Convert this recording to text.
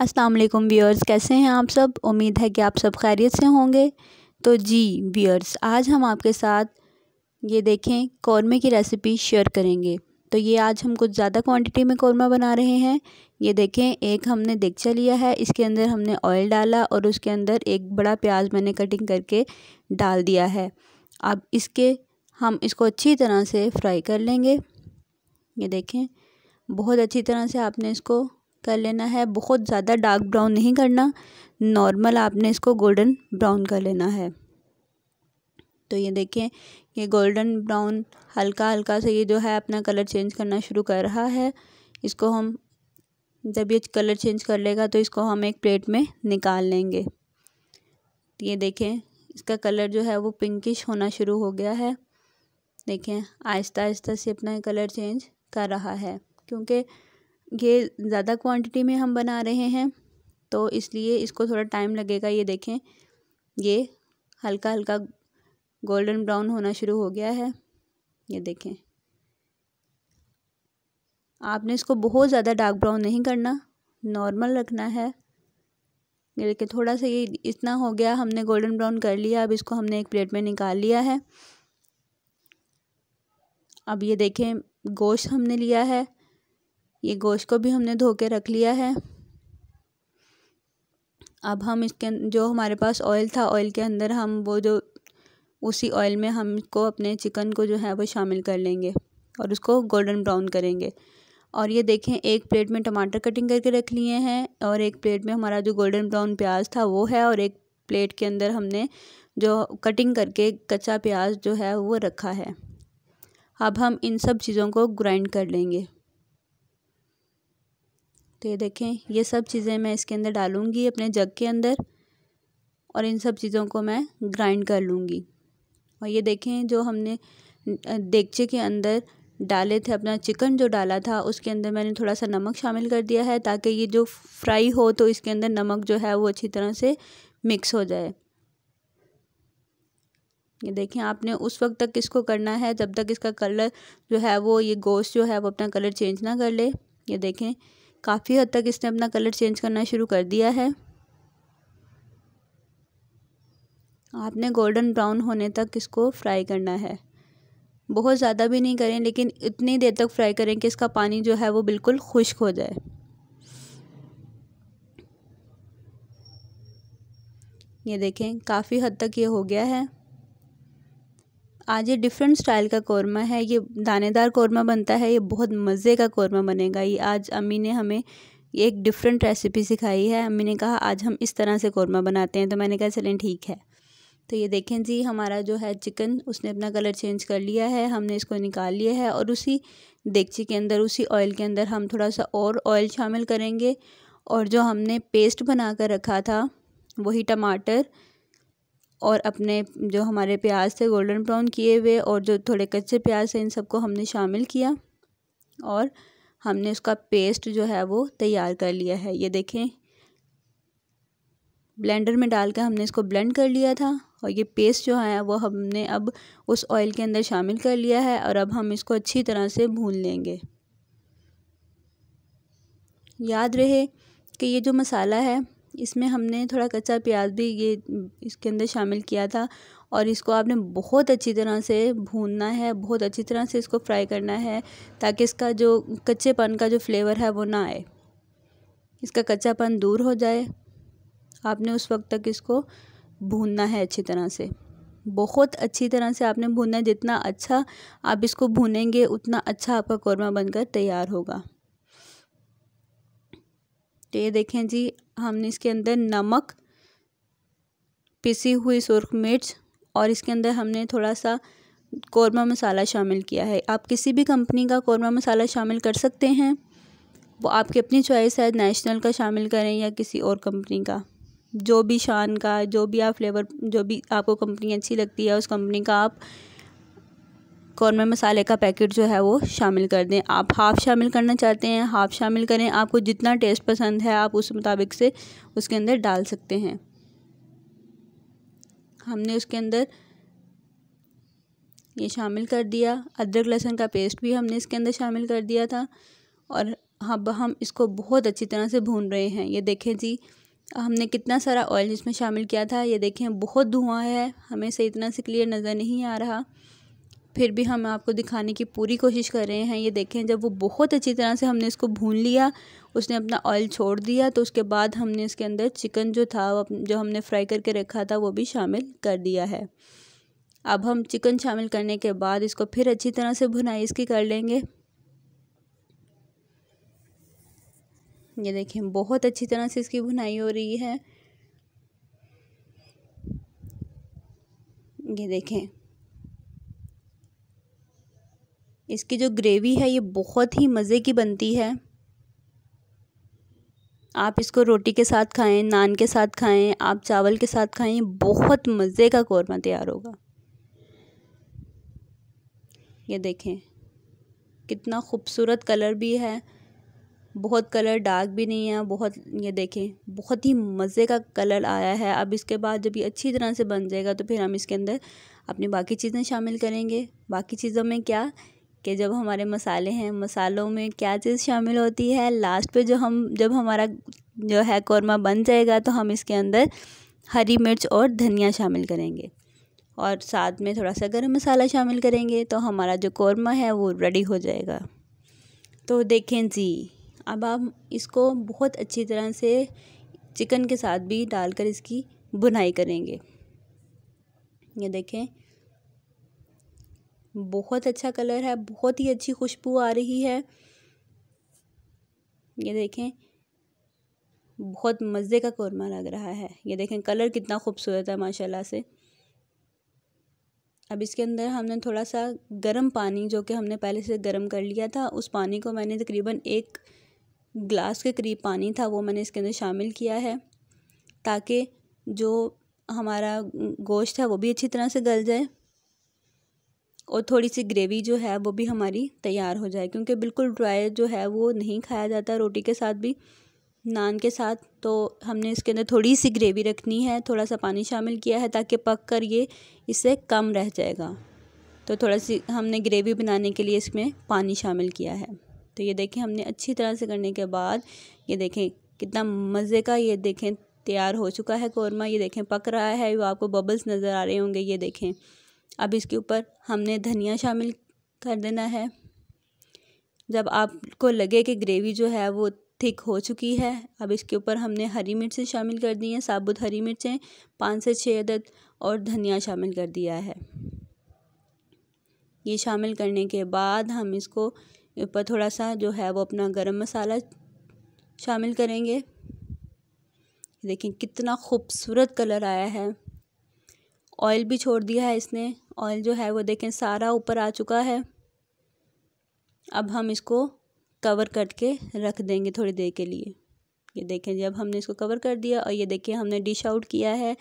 अस्सलाम वालेकुम व्यूअर्स कैसे हैं आप सब उम्मीद है कि आप सब खैरियत से होंगे तो जी व्यूअर्स आज हम आपके साथ ये देखें कौरमे की रेसिपी शेयर करेंगे तो ये आज हम कुछ ज़्यादा क्वांटिटी में कौरमा बना रहे हैं ये देखें एक हमने देखचा लिया है इसके अंदर हमने ऑयल डाला और उसके अंदर एक बड़ा प्याज मैंने कटिंग करके डाल दिया है अब इसके हम इसको अच्छी तरह से फ्राई कर लेंगे ये देखें बहुत अच्छी तरह से आपने इसको कर लेना है बहुत ज़्यादा डार्क ब्राउन नहीं करना नॉर्मल आपने इसको गोल्डन ब्राउन कर लेना है तो ये देखें ये गोल्डन ब्राउन हल्का हल्का से ये जो है अपना कलर चेंज करना शुरू कर रहा है इसको हम जब ये कलर चेंज कर लेगा तो इसको हम एक प्लेट में निकाल लेंगे ये देखें इसका कलर जो है वो पिंकिश होना शुरू हो गया है देखें आहिस्ता आहिस्ता से अपना कलर चेंज कर रहा है क्योंकि ये ज़्यादा क्वांटिटी में हम बना रहे हैं तो इसलिए इसको थोड़ा टाइम लगेगा ये देखें ये हल्का हल्का गोल्डन ब्राउन होना शुरू हो गया है ये देखें आपने इसको बहुत ज़्यादा डार्क ब्राउन नहीं करना नॉर्मल रखना है देखिए थोड़ा सा ये इतना हो गया हमने गोल्डन ब्राउन कर लिया अब इसको हमने एक प्लेट में निकाल लिया है अब ये देखें गोश्त हमने लिया है ये गोश्त को भी हमने धो के रख लिया है अब हम इसके अं-, जो हमारे पास ऑयल था ऑयल के अंदर हम वो जो उसी ऑयल में हमको अपने चिकन को जो है वो शामिल कर लेंगे और उसको गोल्डन ब्राउन करेंगे और ये देखें एक प्लेट में टमाटर कटिंग करके रख लिए हैं और एक प्लेट में हमारा जो गोल्डन ब्राउन प्याज था वो है और एक प्लेट के अंदर हमने जो कटिंग करके कच्चा प्याज जो है वो रखा है अब हम इन सब चीज़ों को ग्राइंड कर लेंगे तो ये देखें ये सब चीज़ें मैं इसके अंदर डालूँगी अपने जग के अंदर और इन सब चीज़ों को मैं ग्राइंड कर लूँगी और ये देखें जो हमने देगचे के अंदर डाले थे अपना चिकन जो डाला था उसके अंदर मैंने थोड़ा सा नमक शामिल कर दिया है ताकि ये जो फ्राई हो तो इसके अंदर नमक जो है वो अच्छी तरह से मिक्स हो जाए ये देखें आपने उस वक्त तक इसको करना है जब तक इसका कलर जो है वो ये गोश्त जो है वो अपना कलर चेंज ना कर ले ये देखें काफ़ी हद तक इसने अपना कलर चेंज करना शुरू कर दिया है आपने गोल्डन ब्राउन होने तक इसको फ्राई करना है बहुत ज़्यादा भी नहीं करें लेकिन इतनी देर तक फ्राई करें कि इसका पानी जो है वो बिल्कुल खुश्क हो जाए ये देखें काफ़ी हद तक ये हो गया है आज ये डिफरेंट स्टाइल का कौरमा है ये दानेदार कौरमा बनता है ये बहुत मज़े का कौरमा बनेगा ये आज अम्मी ने हमें ये एक डिफरेंट रेसिपी सिखाई है अम्मी ने कहा आज हम इस तरह से कौरमा बनाते हैं तो मैंने कहा चलें ठीक है तो ये देखें जी हमारा जो है चिकन उसने अपना कलर चेंज कर लिया है हमने इसको निकाल लिया है और उसी देगची के अंदर उसी ऑयल के अंदर हम थोड़ा सा और ऑयल शामिल करेंगे और जो हमने पेस्ट बना कर रखा था वही टमाटर और अपने जो हमारे प्याज थे गोल्डन ब्राउन किए हुए और जो थोड़े कच्चे प्याज थे इन सबको हमने शामिल किया और हमने उसका पेस्ट जो है वो तैयार कर लिया है ये देखें ब्लेंडर में डाल कर हमने इसको ब्लेंड कर लिया था और ये पेस्ट जो है वो हमने अब उस ऑयल के अंदर शामिल कर लिया है और अब हम इसको अच्छी तरह से भून लेंगे याद रहे कि ये जो मसाला है इसमें हमने थोड़ा कच्चा प्याज भी ये इसके अंदर शामिल किया था और इसको आपने बहुत अच्छी तरह से भूनना है बहुत अच्छी तरह से इसको फ्राई करना है ताकि इसका जो कच्चेपन का जो फ्लेवर है वो ना आए इसका कच्चापन दूर हो जाए आपने उस वक्त तक इसको भूनना है अच्छी तरह से बहुत अच्छी तरह से आपने भूनना है जितना अच्छा आप इसको भूनेंगे उतना अच्छा आपका कौरमा बनकर तैयार होगा तो ये देखें जी हमने इसके अंदर नमक पिसी हुई सुरख मिर्च और इसके अंदर हमने थोड़ा सा कौरमा मसाला शामिल किया है आप किसी भी कंपनी का कौरमा मसाला शामिल कर सकते हैं वो आपकी अपनी चॉइस है नेशनल का शामिल करें या किसी और कंपनी का जो भी शान का जो भी आप फ्लेवर जो भी आपको कंपनी अच्छी लगती है उस कंपनी का आप कौरमे मसाले का पैकेट जो है वो शामिल कर दें आप हाफ़ शामिल करना चाहते हैं हाफ़ शामिल करें आपको जितना टेस्ट पसंद है आप उस मुताबिक से उसके अंदर डाल सकते हैं हमने उसके अंदर ये शामिल कर दिया अदरक लहसुन का पेस्ट भी हमने इसके अंदर शामिल कर दिया था और अब हम इसको बहुत अच्छी तरह से भून रहे हैं ये देखें जी हमने कितना सारा ऑयल इसमें शामिल किया था ये देखें बहुत धुआं है हमें सही इतना से क्लियर नज़र नहीं आ रहा फिर भी हम आपको दिखाने की पूरी कोशिश कर रहे हैं ये देखें जब वो बहुत अच्छी तरह से हमने इसको भून लिया उसने अपना ऑयल छोड़ दिया तो उसके बाद हमने इसके अंदर चिकन जो था जो हमने फ्राई करके रखा था वो भी शामिल कर दिया है अब हम चिकन शामिल करने के बाद इसको फिर अच्छी तरह से भुनाई इसकी कर लेंगे ये देखें बहुत अच्छी तरह से इसकी भुनाई हो रही है ये देखें इसकी जो ग्रेवी है ये बहुत ही मज़े की बनती है आप इसको रोटी के साथ खाएं नान के साथ खाएं आप चावल के साथ खाएं बहुत मज़े का कौरमा तैयार होगा ये देखें कितना खूबसूरत कलर भी है बहुत कलर डार्क भी नहीं है बहुत ये देखें बहुत ही मज़े का कलर आया है अब इसके बाद जब ये अच्छी तरह से बन जाएगा तो फिर हम इसके अंदर अपनी बाकी चीज़ें शामिल करेंगे बाकी चीज़ों में क्या कि जब हमारे मसाले हैं मसालों में क्या चीज़ शामिल होती है लास्ट पे जो हम जब हमारा जो है कौरमा बन जाएगा तो हम इसके अंदर हरी मिर्च और धनिया शामिल करेंगे और साथ में थोड़ा सा गर्म मसाला शामिल करेंगे तो हमारा जो कौरमा है वो रेडी हो जाएगा तो देखें जी अब आप इसको बहुत अच्छी तरह से चिकन के साथ भी डालकर इसकी बुनाई करेंगे ये देखें बहुत अच्छा कलर है बहुत ही अच्छी खुशबू आ रही है ये देखें बहुत मज़े का कौरमा लग रहा है ये देखें कलर कितना खूबसूरत है माशाल्लाह से अब इसके अंदर हमने थोड़ा सा गर्म पानी जो कि हमने पहले से गर्म कर लिया था उस पानी को मैंने तकरीबन एक ग्लास के करीब पानी था वो मैंने इसके अंदर शामिल किया है ताकि जो हमारा गोश्त है वो भी अच्छी तरह से गल जाए और थोड़ी सी ग्रेवी जो है वो भी हमारी तैयार हो जाए क्योंकि बिल्कुल ड्राई जो है वो नहीं खाया जाता रोटी के साथ भी नान के साथ तो हमने इसके अंदर थोड़ी सी ग्रेवी रखनी है थोड़ा सा पानी शामिल किया है ताकि पक कर ये इससे कम रह जाएगा तो थोड़ा सी हमने ग्रेवी बनाने के लिए इसमें पानी शामिल किया है तो ये देखें हमने अच्छी तरह से करने के बाद ये देखें कितना मज़े का ये देखें तैयार हो चुका है कौरमा ये देखें पक रहा है वो आपको बबल्स नज़र आ रहे होंगे ये देखें अब इसके ऊपर हमने धनिया शामिल कर देना है जब आपको लगे कि ग्रेवी जो है वो थिक हो चुकी है अब इसके ऊपर हमने हरी मिर्चें शामिल कर दी हैं साबुत हरी मिर्चें पाँच से छः अदद और धनिया शामिल कर दिया है ये शामिल करने के बाद हम इसको ऊपर थोड़ा सा जो है वो अपना गरम मसाला शामिल करेंगे देखें कितना खूबसूरत कलर आया है ऑयल भी छोड़ दिया है इसने ऑयल जो है वो देखें सारा ऊपर आ चुका है अब हम इसको कवर करके रख देंगे थोड़ी देर के लिए ये देखें जब हमने इसको कवर कर दिया और ये देखिए हमने डिश आउट किया है